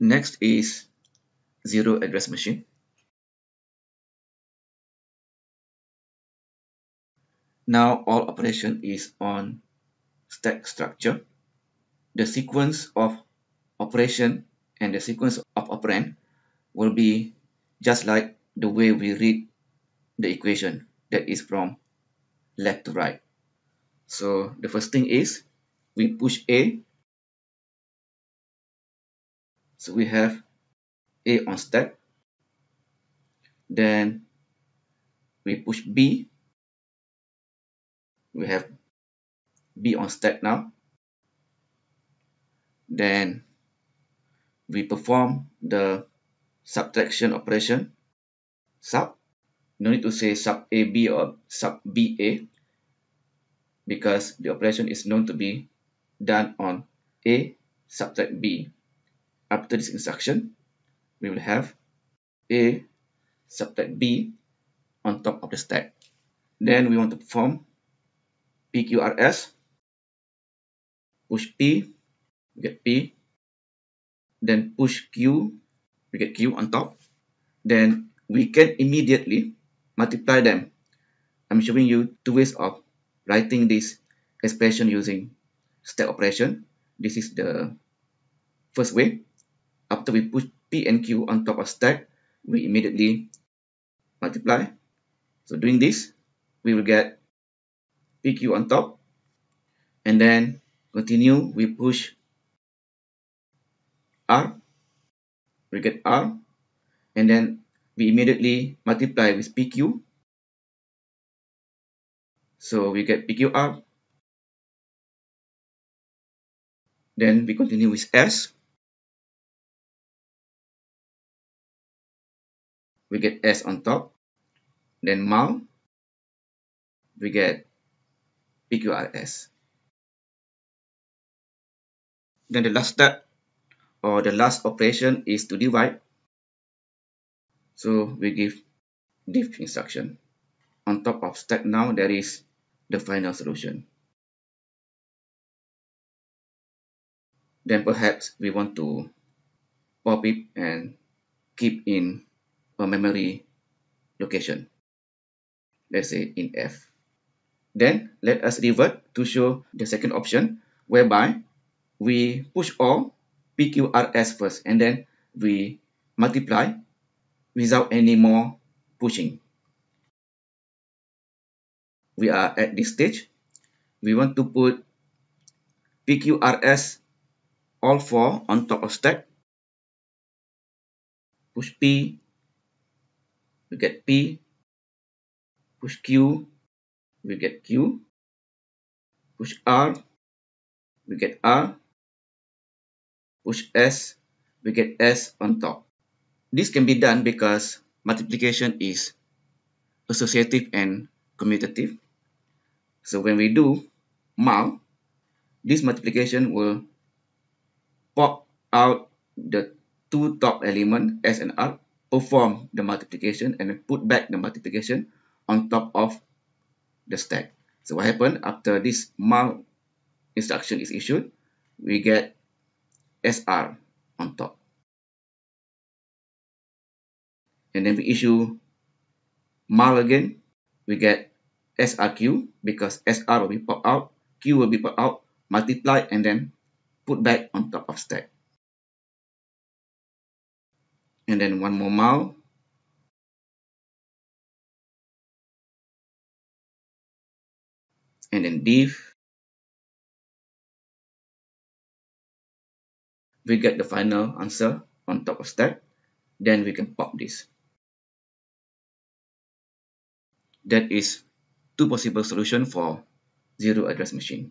Next is zero address machine. Now all operation is on stack structure. The sequence of operation and the sequence of operand will be just like the way we read the equation that is from left to right. So the first thing is we push A so we have A on stack. Then we push B. We have B on stack now. Then we perform the subtraction operation. Sub. No need to say sub AB or sub BA because the operation is known to be done on A subtract B after this instruction, we will have A subtract B on top of the stack. Then we want to perform PQRS, push P, we get P, then push Q, we get Q on top. Then we can immediately multiply them. I'm showing you two ways of writing this expression using stack operation. This is the first way. After we push P and Q on top of stack, we immediately multiply. So doing this, we will get PQ on top and then continue, we push R, we get R and then we immediately multiply with PQ. So we get PQ up. Then we continue with S. we get S on top, then mount, we get PQRS. Then the last step or the last operation is to divide. So we give div instruction. On top of stack now there is the final solution. Then perhaps we want to pop it and keep in a memory location, let's say in F. Then let us revert to show the second option whereby we push all PQRS first and then we multiply without any more pushing. We are at this stage. We want to put PQRS all four on top of stack. Push P we get P, push Q, we get Q, push R, we get R, push S, we get S on top. This can be done because multiplication is associative and commutative. So when we do mul, this multiplication will pop out the two top elements S and R perform the multiplication and then put back the multiplication on top of the stack. So what happened after this mul instruction is issued, we get SR on top. And then we issue mul again, we get SRQ because SR will be popped out, Q will be popped out, multiply and then put back on top of stack and then one more mile and then div we get the final answer on top of stack then we can pop this that is two possible solution for zero address machine